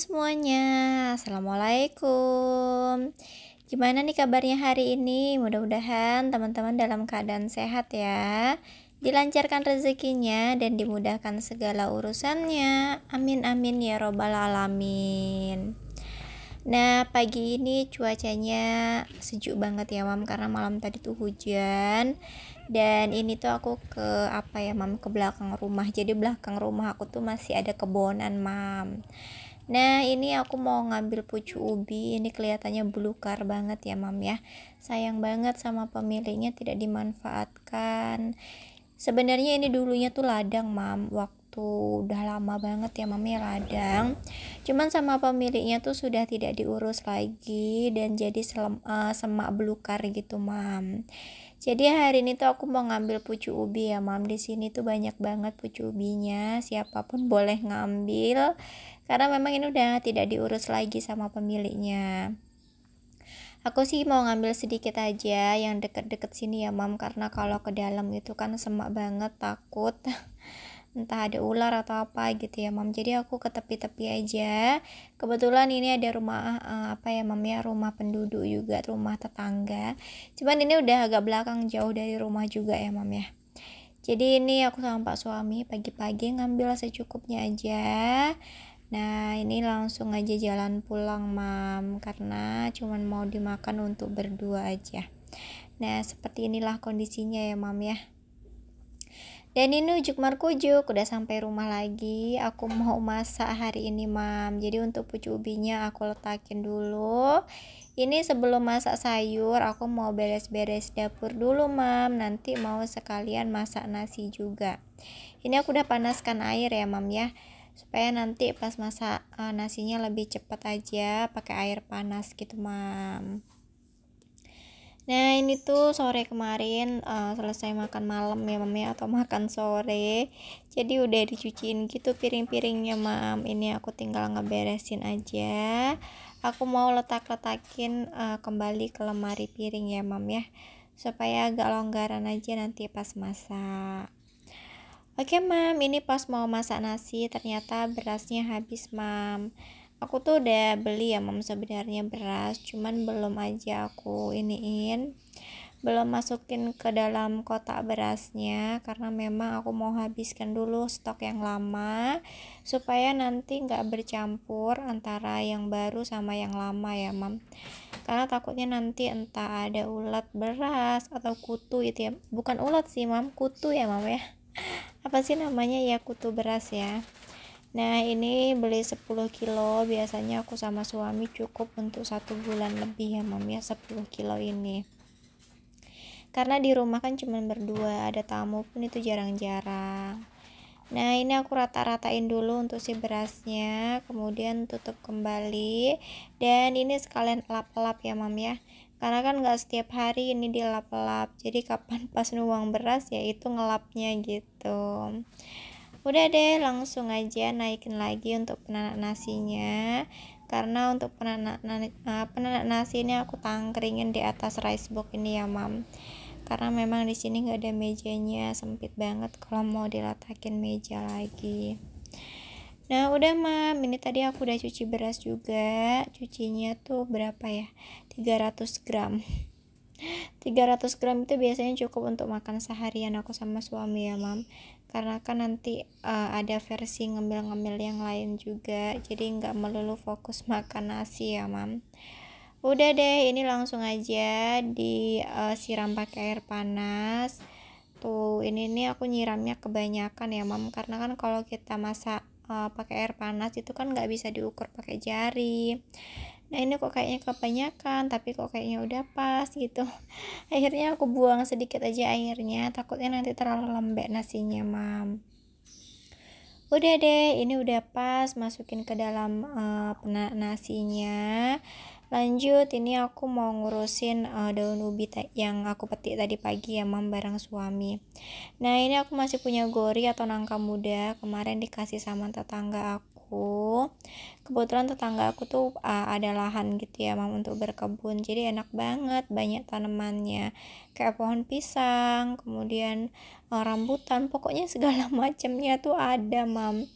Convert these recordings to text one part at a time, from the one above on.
semuanya, Assalamualaikum Gimana nih kabarnya hari ini? Mudah-mudahan teman-teman dalam keadaan sehat ya Dilancarkan rezekinya dan dimudahkan segala urusannya Amin amin ya robbal alamin Nah pagi ini cuacanya sejuk banget ya mam karena malam tadi tuh hujan dan ini tuh aku ke apa ya mam ke belakang rumah jadi belakang rumah aku tuh masih ada kebonan mam Nah, ini aku mau ngambil pucu ubi. Ini kelihatannya belukar banget ya, Mam ya. Sayang banget sama pemiliknya tidak dimanfaatkan. Sebenarnya ini dulunya tuh ladang, Mam. Waktu udah lama banget ya Mam ya ladang cuman sama pemiliknya tuh sudah tidak diurus lagi dan jadi selem, uh, semak belukar gitu mam jadi hari ini tuh aku mau ngambil pucuk ubi ya, Mam. Di sini tuh banyak banget pucuk ubinya. Siapapun boleh ngambil karena memang ini udah tidak diurus lagi sama pemiliknya. Aku sih mau ngambil sedikit aja yang deket-deket sini ya, Mam, karena kalau ke dalam itu kan semak banget, takut. entah ada ular atau apa gitu ya mam jadi aku ke tepi-tepi aja kebetulan ini ada rumah uh, apa ya mam ya rumah penduduk juga rumah tetangga cuman ini udah agak belakang jauh dari rumah juga ya mam ya jadi ini aku sama pak suami pagi-pagi ngambil secukupnya aja Nah ini langsung aja jalan pulang mam karena cuman mau dimakan untuk berdua aja. Nah seperti inilah kondisinya ya mam ya. Dan ini ujuk markujuk udah sampai rumah lagi. Aku mau masak hari ini, Mam. Jadi untuk pucuk ubinya aku letakin dulu. Ini sebelum masak sayur, aku mau beres-beres dapur dulu, Mam. Nanti mau sekalian masak nasi juga. Ini aku udah panaskan air ya, Mam ya. Supaya nanti pas masak eh, nasinya lebih cepat aja pakai air panas gitu, Mam. Nah ini tuh sore kemarin uh, selesai makan malam ya mami ya, atau makan sore jadi udah dicuciin gitu piring-piringnya mam ini aku tinggal ngeberesin aja aku mau letak-letakin uh, kembali ke lemari piring ya mam ya supaya agak longgaran aja nanti pas masak Oke mam, ini pas mau masak nasi ternyata berasnya habis mam aku tuh udah beli ya mam sebenarnya beras cuman belum aja aku iniin belum masukin ke dalam kotak berasnya karena memang aku mau habiskan dulu stok yang lama supaya nanti nggak bercampur antara yang baru sama yang lama ya mam karena takutnya nanti entah ada ulat beras atau kutu itu ya bukan ulat sih mam kutu ya mam ya apa sih namanya ya kutu beras ya Nah ini beli 10 kilo biasanya aku sama suami cukup untuk satu bulan lebih ya mam ya 10 kilo ini karena di rumah kan cuma berdua ada tamu pun itu jarang-jarang nah ini aku rata-ratain dulu untuk si berasnya kemudian tutup kembali dan ini sekalian lap-lap ya mam ya karena kan gak setiap hari ini dilap-lap jadi kapan pas nuang beras ya itu ngelapnya gitu udah deh langsung aja naikin lagi untuk penanak nasinya karena untuk penanak, eh, penanak nasi ini aku tangkringin di atas rice box ini ya mam karena memang di sini nggak ada mejanya sempit banget kalau mau diletakin meja lagi Nah udah mam, ini tadi aku udah cuci beras juga Cucinya tuh berapa ya? 300 gram 300 gram itu biasanya cukup untuk makan seharian aku sama suami ya mam karena kan nanti uh, ada versi ngemil-ngemil yang lain juga jadi nggak melulu fokus makan nasi ya mam udah deh ini langsung aja disiram eh, uh, pakai air panas tuh ini nih aku nyiramnya kebanyakan ya mam karena kan kalau kita masak uh, pakai air panas itu kan nggak bisa diukur pakai jari nah ini kok kayaknya kebanyakan tapi kok kayaknya udah pas gitu akhirnya aku buang sedikit aja airnya takutnya nanti terlalu lembek nasinya mam udah deh ini udah pas masukin ke dalam uh, nasinya lanjut ini aku mau ngurusin uh, daun ubi yang aku petik tadi pagi ya mam bareng suami nah ini aku masih punya gori atau nangka muda kemarin dikasih sama tetangga aku aku kebetulan tetangga aku tuh uh, ada lahan gitu ya mam untuk berkebun jadi enak banget banyak tanamannya kayak pohon pisang kemudian uh, rambutan pokoknya segala macamnya tuh ada mam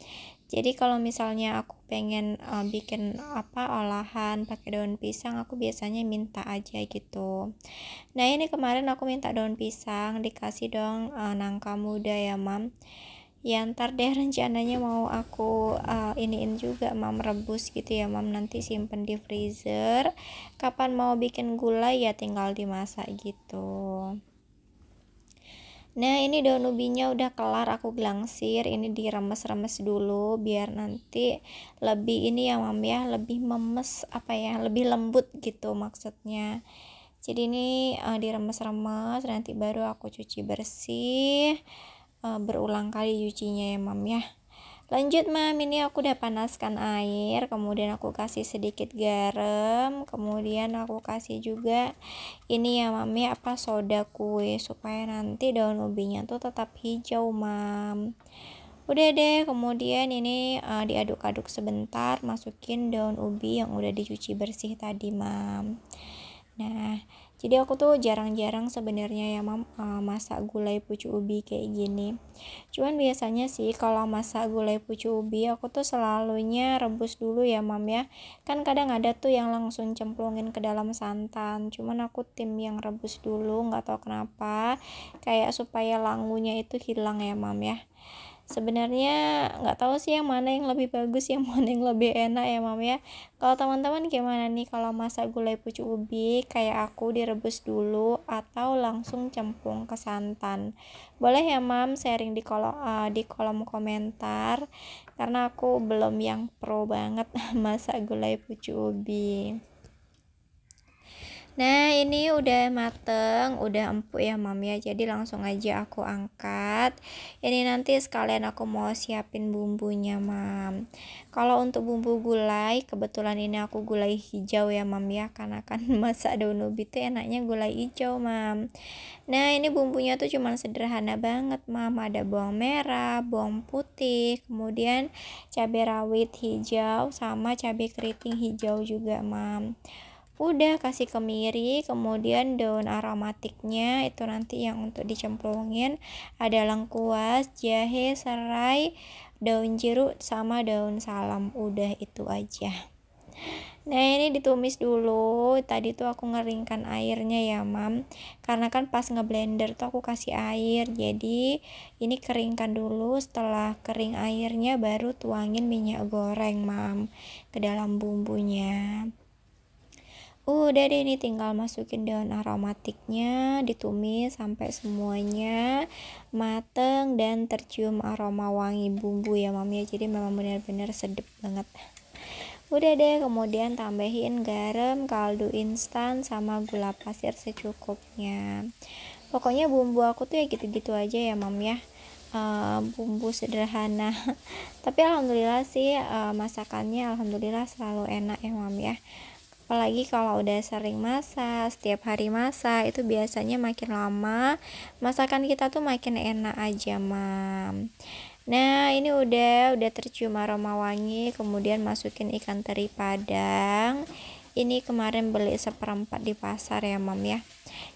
jadi kalau misalnya aku pengen uh, bikin apa olahan pakai daun pisang aku biasanya minta aja gitu nah ini kemarin aku minta daun pisang dikasih dong uh, nangka muda ya mam ya ntar deh rencananya mau aku uh, iniin juga mam rebus gitu ya mam nanti simpen di freezer kapan mau bikin gulai ya tinggal dimasak gitu nah ini daun ubinya udah kelar aku gelangsir ini diremes-remes dulu biar nanti lebih ini ya mam ya lebih memes apa ya lebih lembut gitu maksudnya jadi ini uh, diremes-remes nanti baru aku cuci bersih uh, berulang kali cucinya ya mam ya lanjut mam ini aku udah panaskan air kemudian aku kasih sedikit garam kemudian aku kasih juga ini ya mam ya apa soda kue supaya nanti daun ubinya tuh tetap hijau mam Udah deh, kemudian ini uh, diaduk-aduk sebentar, masukin daun ubi yang udah dicuci bersih tadi, Mam. Nah, jadi aku tuh jarang-jarang sebenarnya ya mam, uh, masak gulai pucu ubi kayak gini cuman biasanya sih kalau masak gulai pucu ubi aku tuh selalunya rebus dulu ya mam ya kan kadang ada tuh yang langsung cemplungin ke dalam santan cuman aku tim yang rebus dulu nggak tau kenapa kayak supaya langunya itu hilang ya mam ya sebenarnya nggak tahu sih yang mana yang lebih bagus yang mana yang lebih enak ya mam ya kalau teman-teman gimana nih kalau masak gulai pucuk ubi kayak aku direbus dulu atau langsung cemplung ke santan boleh ya mam sharing di kolom uh, eh, di kolom komentar karena aku belum yang pro banget masak gulai pucuk ubi Nah ini udah mateng, udah empuk ya mam ya Jadi langsung aja aku angkat Ini nanti sekalian aku mau siapin bumbunya mam Kalau untuk bumbu gulai, kebetulan ini aku gulai hijau ya mam ya Karena kan masak daun ubi tuh enaknya gulai hijau mam Nah ini bumbunya tuh cuman sederhana banget mam Ada bawang merah, bawang putih, kemudian cabai rawit hijau sama cabai keriting hijau juga mam udah kasih kemiri kemudian daun aromatiknya itu nanti yang untuk dicemplungin ada lengkuas jahe serai daun jeruk sama daun salam udah itu aja nah ini ditumis dulu tadi tuh aku ngeringkan airnya ya mam karena kan pas ngeblender tuh aku kasih air jadi ini keringkan dulu setelah kering airnya baru tuangin minyak goreng mam ke dalam bumbunya Udah deh ini tinggal masukin daun aromatiknya, ditumis sampai semuanya mateng dan tercium aroma wangi bumbu ya mami ya. Jadi memang benar-benar sedep banget. Udah deh, kemudian tambahin garam, kaldu instan sama gula pasir secukupnya. Pokoknya bumbu aku tuh ya gitu-gitu aja ya mam ya. Uh, bumbu sederhana tapi alhamdulillah sih uh, masakannya alhamdulillah selalu enak ya mam ya apalagi kalau udah sering masak setiap hari masak itu biasanya makin lama masakan kita tuh makin enak aja mam nah ini udah udah tercium aroma wangi kemudian masukin ikan teri padang ini kemarin beli seperempat di pasar ya mam ya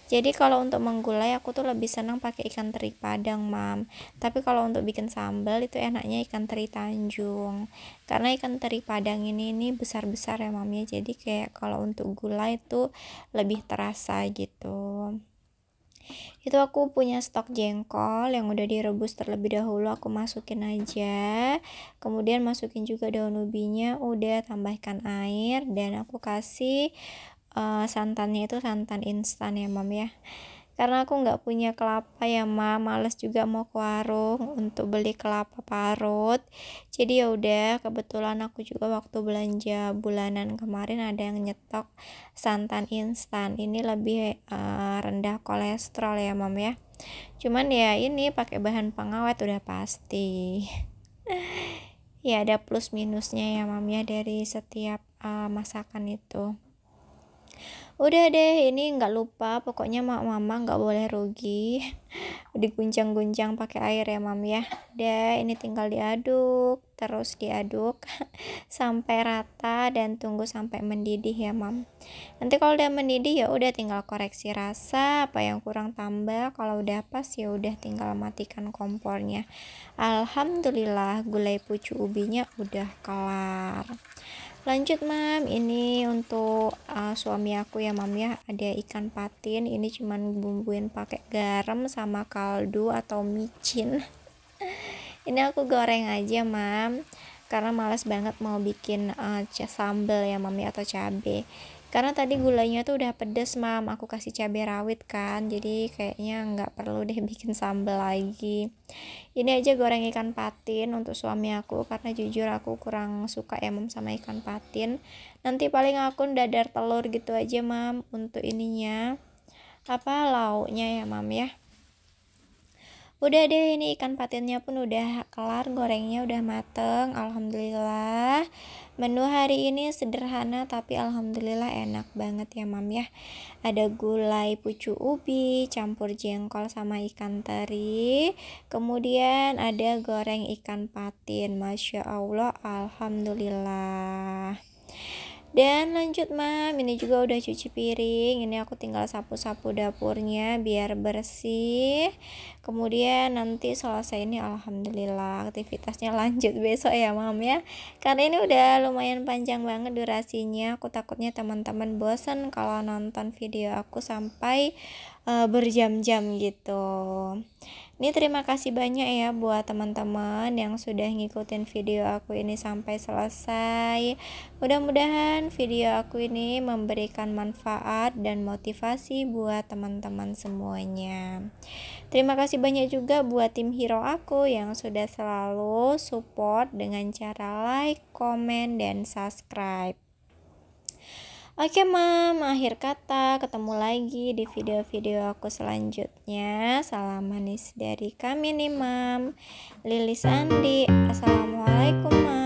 jadi kalau untuk menggulai aku tuh lebih senang pakai ikan teri Padang, Mam. Tapi kalau untuk bikin sambal itu enaknya ikan teri Tanjung. Karena ikan teri Padang ini ini besar-besar ya, Mam ya. Jadi kayak kalau untuk gulai itu lebih terasa gitu itu aku punya stok jengkol yang udah direbus terlebih dahulu aku masukin aja kemudian masukin juga daun ubinya udah tambahkan air dan aku kasih uh, santannya itu santan instan ya mam ya karena aku nggak punya kelapa ya Mam, males juga mau ke warung untuk beli kelapa parut jadi ya udah kebetulan aku juga waktu belanja bulanan kemarin ada yang nyetok santan instan ini lebih uh, rendah kolesterol ya mam ya cuman ya ini pakai bahan pengawet udah pasti ya ada plus minusnya ya mam ya dari setiap uh, masakan itu udah deh ini nggak lupa pokoknya mak mama nggak boleh rugi diguncang-guncang pakai air ya mam ya deh ini tinggal diaduk terus diaduk sampai rata dan tunggu sampai mendidih ya mam nanti kalau udah mendidih ya udah tinggal koreksi rasa apa yang kurang tambah kalau udah pas ya udah tinggal matikan kompornya alhamdulillah gulai pucu ubinya udah kelar lanjut mam ini untuk uh, suami aku ya mam ya ada ikan patin ini cuman bumbuin pakai garam sama kaldu atau micin ini aku goreng aja mam karena males banget mau bikin uh, sambal ya mam ya atau cabai karena tadi gulanya tuh udah pedes mam aku kasih cabai rawit kan jadi kayaknya nggak perlu deh bikin sambal lagi ini aja goreng ikan patin untuk suami aku karena jujur aku kurang suka ya mam sama ikan patin nanti paling aku dadar telur gitu aja mam untuk ininya apa lauknya ya mam ya udah deh ini ikan patinnya pun udah kelar gorengnya udah mateng alhamdulillah menu hari ini sederhana tapi alhamdulillah enak banget ya mam ya ada gulai pucu ubi campur jengkol sama ikan teri kemudian ada goreng ikan patin masya allah alhamdulillah dan lanjut mam, ini juga udah cuci piring. Ini aku tinggal sapu-sapu dapurnya biar bersih. Kemudian nanti selesai ini alhamdulillah aktivitasnya lanjut besok ya mam ya. Karena ini udah lumayan panjang banget durasinya. Aku takutnya teman-teman bosen kalau nonton video aku sampai uh, berjam-jam gitu. Ini terima kasih banyak ya buat teman-teman yang sudah ngikutin video aku ini sampai selesai. Mudah-mudahan video aku ini memberikan manfaat dan motivasi buat teman-teman semuanya. Terima kasih banyak juga buat tim hero aku yang sudah selalu support dengan cara like, komen, dan subscribe. Oke mam, akhir kata ketemu lagi di video-video aku selanjutnya. Salam manis dari kami nih mam. Lili Sandi. Assalamualaikum mam.